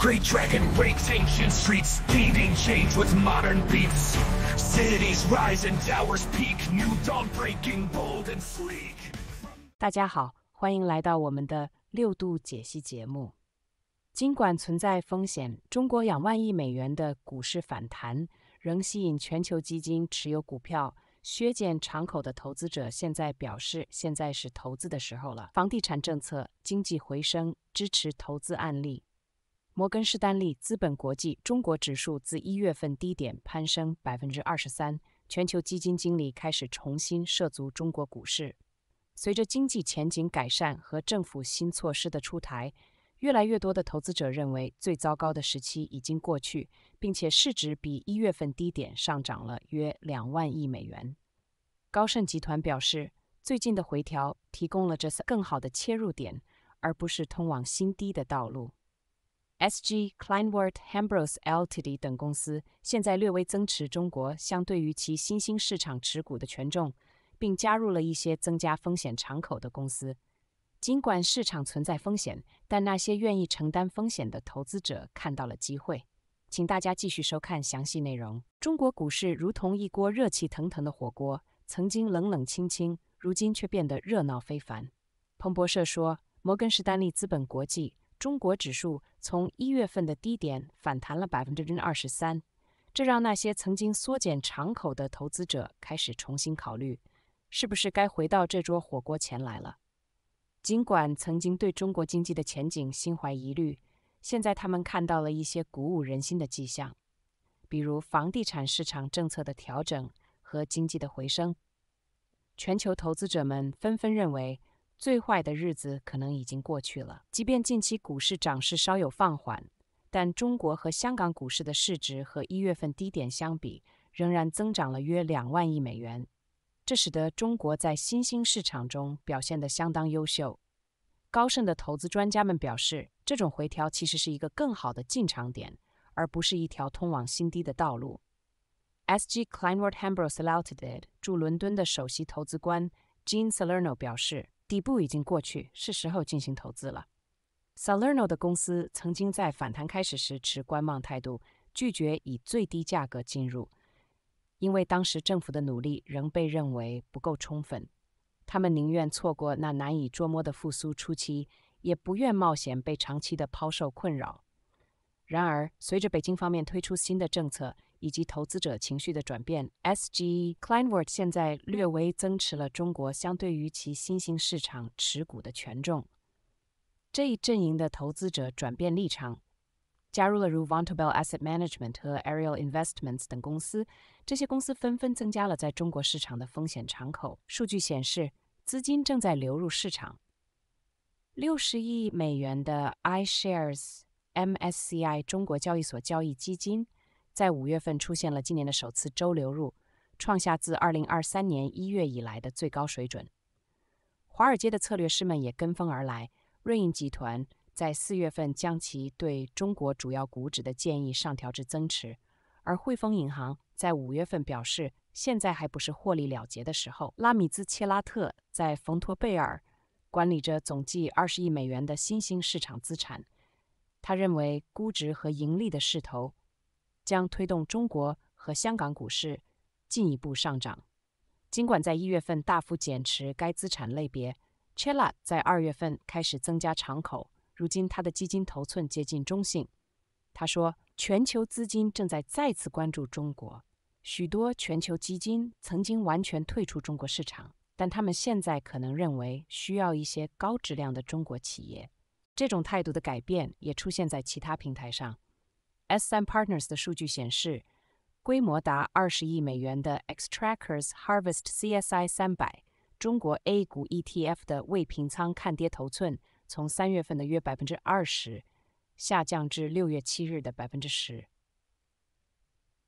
great dragon brakes ancient streets speeding change with modern beats cities rise and towers peak new dog breaking bold and sleek 大家好欢迎来到我们的六度解析节目尽管存在风险中国两万亿美元的股市反弹仍吸引全球基金持有股票削减敞口的投资者现在表示现在是投资的时候了房地产政策经济回升支持投资案例摩根士丹利资本国际中国指数自一月份低点攀升百分之二十三，全球基金经理开始重新涉足中国股市。随着经济前景改善和政府新措施的出台，越来越多的投资者认为最糟糕的时期已经过去，并且市值比一月份低点上涨了约两万亿美元。高盛集团表示，最近的回调提供了这次更好的切入点，而不是通往新低的道路。S.G. Kleinwort Hambros Ltd 等公司现在略微增持中国相对于其新兴市场持股的权重，并加入了一些增加风险敞口的公司。尽管市场存在风险，但那些愿意承担风险的投资者看到了机会。请大家继续收看详细内容。中国股市如同一锅热气腾腾的火锅，曾经冷冷清清，如今却变得热闹非凡。彭博社说，摩根士丹利资本国际。中国指数从一月份的低点反弹了百分之二十三，这让那些曾经缩减敞口的投资者开始重新考虑，是不是该回到这桌火锅前来了。尽管曾经对中国经济的前景心怀疑虑，现在他们看到了一些鼓舞人心的迹象，比如房地产市场政策的调整和经济的回升。全球投资者们纷纷认为。最坏的日子可能已经过去了。即便近期股市涨势稍有放缓，但中国和香港股市的市值和一月份低点相比，仍然增长了约两万亿美元。这使得中国在新兴市场中表现得相当优秀。高盛的投资专家们表示，这种回调其实是一个更好的进场点，而不是一条通往新低的道路。S.G. c l i n w o r d Hambros Ltd. 驻伦敦的首席投资官 Gene Salerno 表示。底部已经过去，是时候进行投资了。Salerno 的公司曾经在反弹开始时持观望态度，拒绝以最低价格进入，因为当时政府的努力仍被认为不够充分。他们宁愿错过那难以捉摸的复苏初期，也不愿冒险被长期的抛售困扰。然而，随着北京方面推出新的政策，以及投资者情绪的转变，S. G. k l i n w o r t 现在略微增持了中国相对于其新兴市场持股的权重。这一阵营的投资者转变立场，加入了如 Vontobel Asset Management 和 a e r i a l Investments 等公司，这些公司纷纷增加了在中国市场的风险敞口。数据显示，资金正在流入市场。六十亿美元的 iShares MSCI 中国交易所交易基金。在五月份出现了今年的首次周流入，创下自二零二三年一月以来的最高水准。华尔街的策略师们也跟风而来。瑞银集团在四月份将其对中国主要股指的建议上调至增持，而汇丰银行在五月份表示，现在还不是获利了结的时候。拉米兹切拉特在冯托贝尔管理着总计二十亿美元的新兴市场资产，他认为估值和盈利的势头。将推动中国和香港股市进一步上涨。尽管在一月份大幅减持该资产类别，Chella 在二月份开始增加敞口。如今，他的基金头寸接近中性。他说：“全球资金正在再次关注中国。许多全球基金曾经完全退出中国市场，但他们现在可能认为需要一些高质量的中国企业。这种态度的改变也出现在其他平台上。” S3 Partners 的数据显示，规模达二十亿美元的 Extractors Harvest CSI 三百中国 A 股 ETF 的未平仓看跌头寸，从三月份的约百分之二十下降至六月七日的百分之十。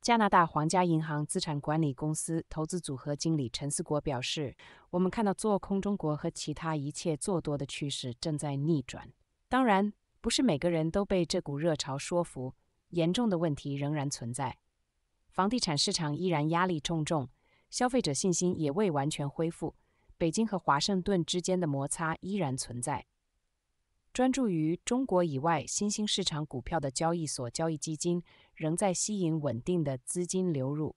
加拿大皇家银行资产管理公司投资组合经理陈思国表示：“我们看到做空中国和其他一切做多的趋势正在逆转。当然，不是每个人都被这股热潮说服。”严重的问题仍然存在，房地产市场依然压力重重，消费者信心也未完全恢复。北京和华盛顿之间的摩擦依然存在。专注于中国以外新兴市场股票的交易所交易基金仍在吸引稳定的资金流入。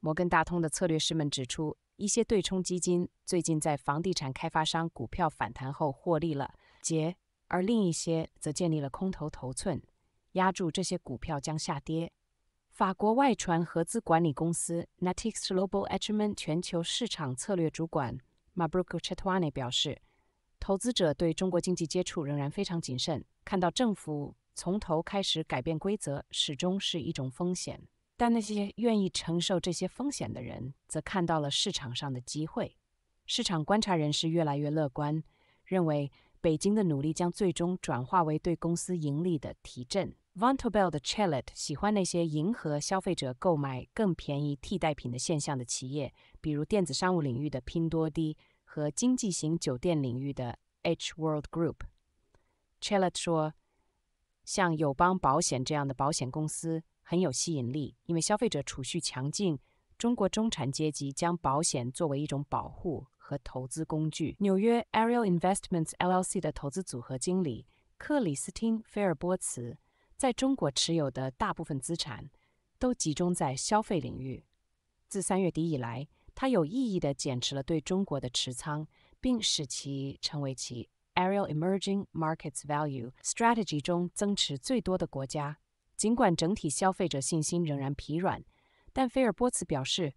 摩根大通的策略师们指出，一些对冲基金最近在房地产开发商股票反弹后获利了结，而另一些则建立了空头头寸。压住这些股票将下跌。法国外传合资管理公司 n a t i x s Global i n v e m e n t 全球市场策略主管 Mabruq Chetwani 表示，投资者对中国经济接触仍然非常谨慎。看到政府从头开始改变规则，始终是一种风险。但那些愿意承受这些风险的人，则看到了市场上的机会。市场观察人士越来越乐观，认为。北京的努力将最终转化为对公司盈利的提振。Vontobel 的 Challet 喜欢那些迎合消费者购买更便宜替代品的现象的企业，比如电子商务领域的拼多多和经济型酒店领域的 H World Group。Challet 说，像友邦保险这样的保险公司很有吸引力，因为消费者储蓄强劲，中国中产阶级将保险作为一种保护。和投资工具。纽约 Ariel Investments LLC 的投资组合经理克里斯汀·菲尔波茨在中国持有的大部分资产都集中在消费领域。自三月底以来，他有意义地减持了对中国的持仓，并使其成为其 Ariel Emerging Markets Value Strategy 中增持最多的国家。尽管整体消费者信心仍然疲软，但菲尔波茨表示。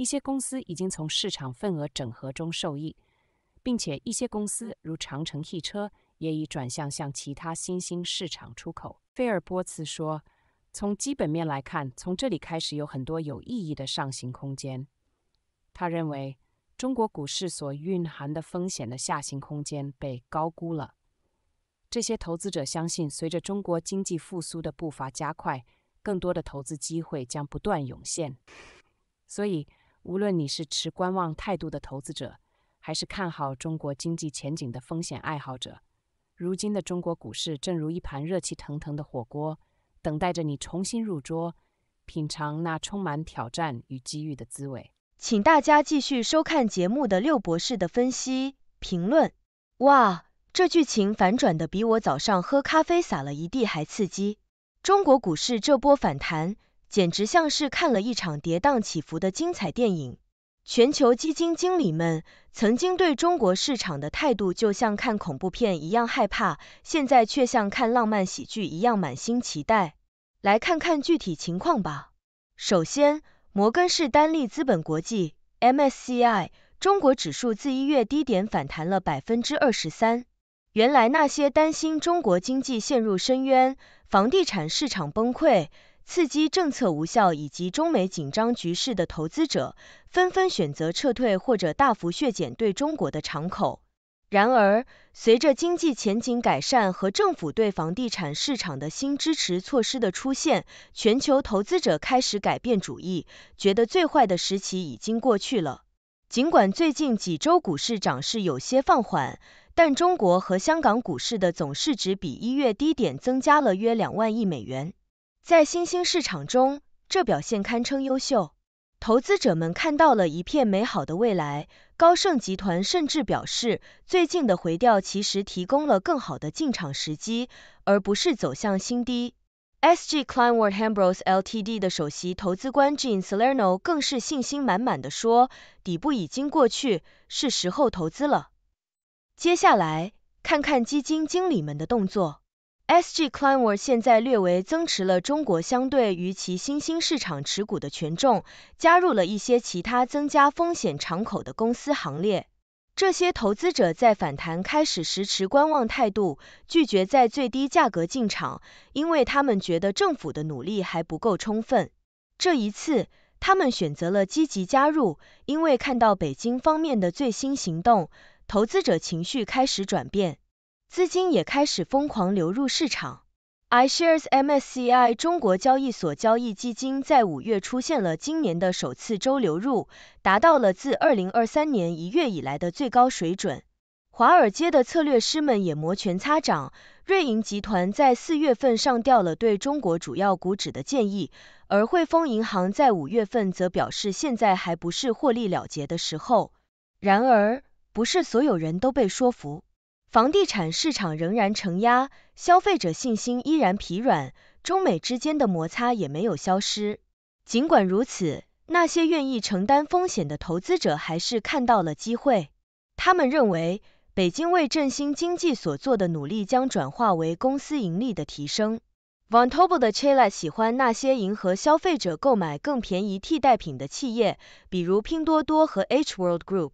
一些公司已经从市场份额整合中受益，并且一些公司如长城汽车也已转向向其他新兴市场出口。菲尔·波茨说：“从基本面来看，从这里开始有很多有意义的上行空间。”他认为中国股市所蕴含的风险的下行空间被高估了。这些投资者相信，随着中国经济复苏的步伐加快，更多的投资机会将不断涌现，所以。无论你是持观望态度的投资者，还是看好中国经济前景的风险爱好者，如今的中国股市正如一盘热气腾腾的火锅，等待着你重新入桌，品尝那充满挑战与机遇的滋味。请大家继续收看节目的六博士的分析评论。哇，这剧情反转的比我早上喝咖啡洒了一地还刺激！中国股市这波反弹。简直像是看了一场跌宕起伏的精彩电影。全球基金经理们曾经对中国市场的态度就像看恐怖片一样害怕，现在却像看浪漫喜剧一样满心期待。来看看具体情况吧。首先，摩根士丹利资本国际 （MSCI） 中国指数自一月低点反弹了百分之二十三。原来那些担心中国经济陷入深渊、房地产市场崩溃。刺激政策无效以及中美紧张局势的投资者纷纷选择撤退或者大幅削减对中国的敞口。然而，随着经济前景改善和政府对房地产市场的新支持措施的出现，全球投资者开始改变主意，觉得最坏的时期已经过去了。尽管最近几周股市涨势有些放缓，但中国和香港股市的总市值比一月低点增加了约两万亿美元。在新兴市场中，这表现堪称优秀。投资者们看到了一片美好的未来。高盛集团甚至表示，最近的回调其实提供了更好的进场时机，而不是走向新低。S. G. c l i m b w a r t h Ambrose Ltd. 的首席投资官 j e a n Salerno 更是信心满满的说：“底部已经过去，是时候投资了。”接下来，看看基金经理们的动作。S G. Klamer 现在略微增持了中国相对于其新兴市场持股的权重，加入了一些其他增加风险敞口的公司行列。这些投资者在反弹开始时持观望态度，拒绝在最低价格进场，因为他们觉得政府的努力还不够充分。这一次，他们选择了积极加入，因为看到北京方面的最新行动，投资者情绪开始转变。资金也开始疯狂流入市场。iShares MSCI 中国交易所交易基金在五月出现了今年的首次周流入，达到了自2023年1月以来的最高水准。华尔街的策略师们也摩拳擦掌。瑞银集团在四月份上调了对中国主要股指的建议，而汇丰银行在五月份则表示现在还不是获利了结的时候。然而，不是所有人都被说服。房地产市场仍然承压，消费者信心依然疲软，中美之间的摩擦也没有消失。尽管如此，那些愿意承担风险的投资者还是看到了机会。他们认为，北京为振兴经济所做的努力将转化为公司盈利的提升。Vontobel 的 Chela 喜欢那些迎合消费者购买更便宜替代品的企业，比如拼多多和 H World Group，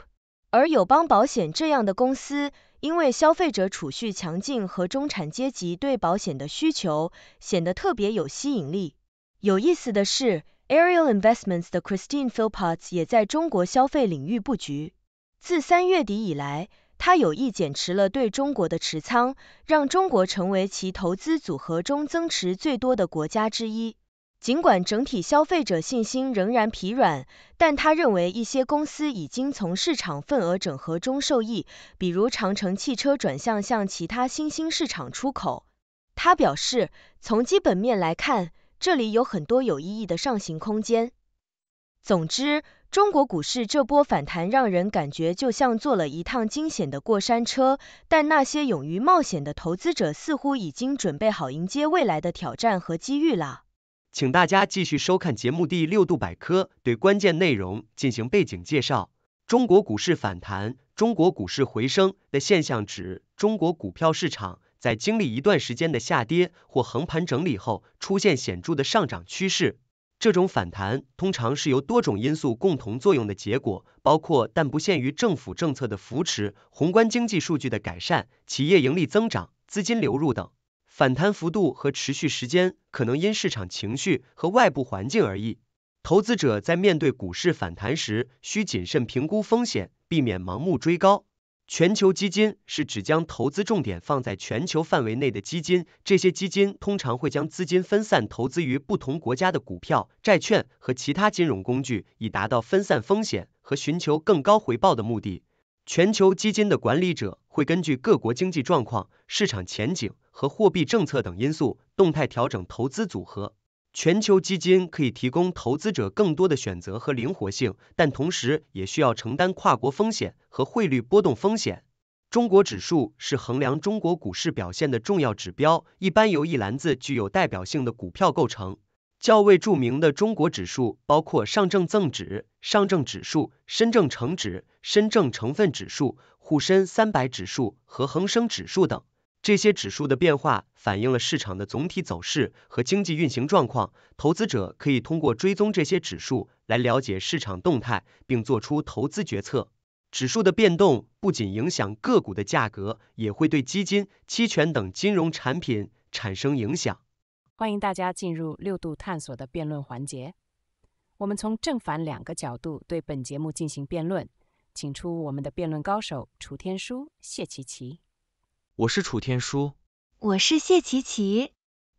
而友邦保险这样的公司。因为消费者储蓄强劲和中产阶级对保险的需求显得特别有吸引力。有意思的是，Ariel Investments 的 Christine Filpotts 也在中国消费领域布局。自三月底以来，她有意减持了对中国的持仓，让中国成为其投资组合中增持最多的国家之一。尽管整体消费者信心仍然疲软，但他认为一些公司已经从市场份额整合中受益，比如长城汽车转向向其他新兴市场出口。他表示，从基本面来看，这里有很多有意义的上行空间。总之，中国股市这波反弹让人感觉就像坐了一趟惊险的过山车，但那些勇于冒险的投资者似乎已经准备好迎接未来的挑战和机遇了。请大家继续收看节目《第六度百科》，对关键内容进行背景介绍。中国股市反弹、中国股市回升的现象指中国股票市场在经历一段时间的下跌或横盘整理后，出现显著的上涨趋势。这种反弹通常是由多种因素共同作用的结果，包括但不限于政府政策的扶持、宏观经济数据的改善、企业盈利增长、资金流入等。反弹幅度和持续时间可能因市场情绪和外部环境而异。投资者在面对股市反弹时，需谨慎评估风险，避免盲目追高。全球基金是指将投资重点放在全球范围内的基金，这些基金通常会将资金分散投资于不同国家的股票、债券和其他金融工具，以达到分散风险和寻求更高回报的目的。全球基金的管理者。会根据各国经济状况、市场前景和货币政策等因素动态调整投资组合。全球基金可以提供投资者更多的选择和灵活性，但同时也需要承担跨国风险和汇率波动风险。中国指数是衡量中国股市表现的重要指标，一般由一篮子具有代表性的股票构成。较为著名的中国指数包括上证增指、上证指数、深证成指、深证成分指数。沪深三百指数和恒生指数等，这些指数的变化反映了市场的总体走势和经济运行状况。投资者可以通过追踪这些指数来了解市场动态，并做出投资决策。指数的变动不仅影响个股的价格，也会对基金、期权等金融产品产生影响。欢迎大家进入六度探索的辩论环节，我们从正反两个角度对本节目进行辩论。请出我们的辩论高手楚天舒、谢琪琪。我是楚天舒，我是谢琪琪。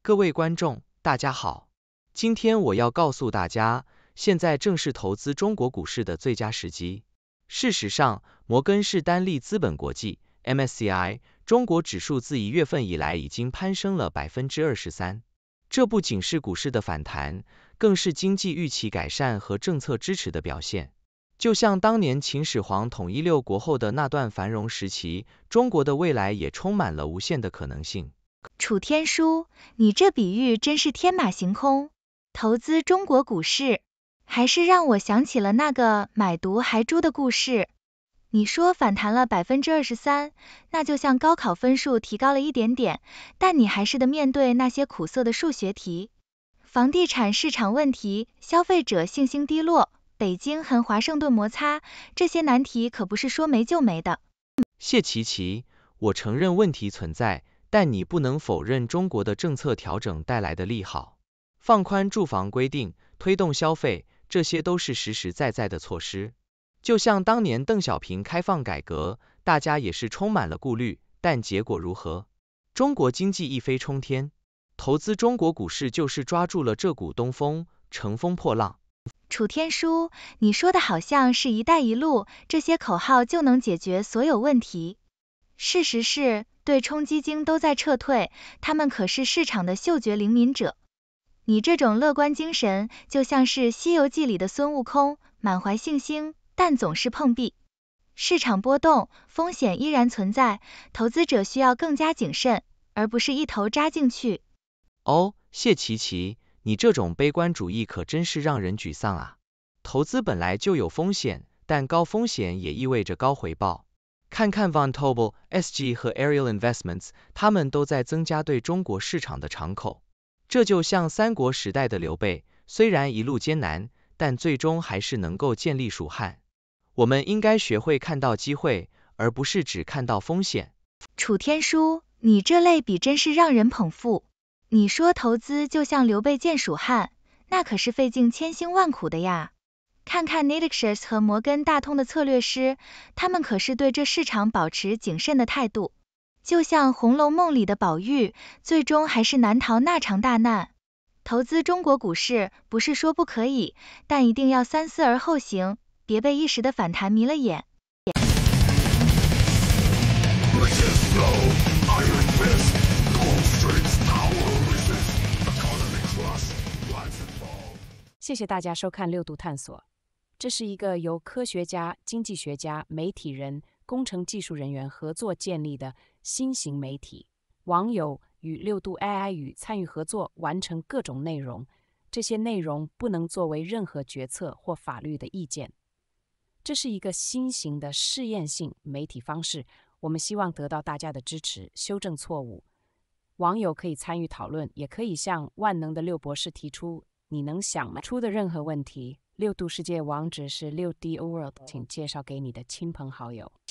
各位观众，大家好。今天我要告诉大家，现在正是投资中国股市的最佳时机。事实上，摩根士丹利资本国际 （MSCI） 中国指数自一月份以来已经攀升了百分之二十三。这不仅是股市的反弹，更是经济预期改善和政策支持的表现。就像当年秦始皇统一六国后的那段繁荣时期，中国的未来也充满了无限的可能性。楚天舒，你这比喻真是天马行空。投资中国股市，还是让我想起了那个买毒还珠的故事。你说反弹了百分之二十三，那就像高考分数提高了一点点，但你还是得面对那些苦涩的数学题。房地产市场问题，消费者信心低落。北京和华盛顿摩擦，这些难题可不是说没就没的。谢琪琪，我承认问题存在，但你不能否认中国的政策调整带来的利好。放宽住房规定，推动消费，这些都是实实在在的措施。就像当年邓小平开放改革，大家也是充满了顾虑，但结果如何？中国经济一飞冲天，投资中国股市就是抓住了这股东风，乘风破浪。楚天舒，你说的好像是一带一路这些口号就能解决所有问题。事实是，对冲基金都在撤退，他们可是市场的嗅觉灵敏者。你这种乐观精神就像是《西游记》里的孙悟空，满怀信心，但总是碰壁。市场波动，风险依然存在，投资者需要更加谨慎，而不是一头扎进去。哦，谢琪琪。你这种悲观主义可真是让人沮丧啊！投资本来就有风险，但高风险也意味着高回报。看看 Von Tobel S G 和 Ariel Investments，他们都在增加对中国市场的敞口。这就像三国时代的刘备，虽然一路艰难，但最终还是能够建立蜀汉。我们应该学会看到机会，而不是只看到风险。楚天舒，你这类比真是让人捧腹。你说投资就像刘备见蜀汉，那可是费尽千辛万苦的呀。看看 n e t i x 和摩根大通的策略师，他们可是对这市场保持谨慎的态度。就像《红楼梦》里的宝玉，最终还是难逃那场大难。投资中国股市不是说不可以，但一定要三思而后行，别被一时的反弹迷了眼。谢谢大家收看《六度探索》。这是一个由科学家、经济学家、媒体人、工程技术人员合作建立的新型媒体。网友与六度 AI 与参与合作，完成各种内容。这些内容不能作为任何决策或法律的意见。这是一个新型的试验性媒体方式。我们希望得到大家的支持，修正错误。网友可以参与讨论，也可以向万能的六博士提出。你能想吗？出的任何问题，六度世界网址是六 D World，请介绍给你的亲朋好友。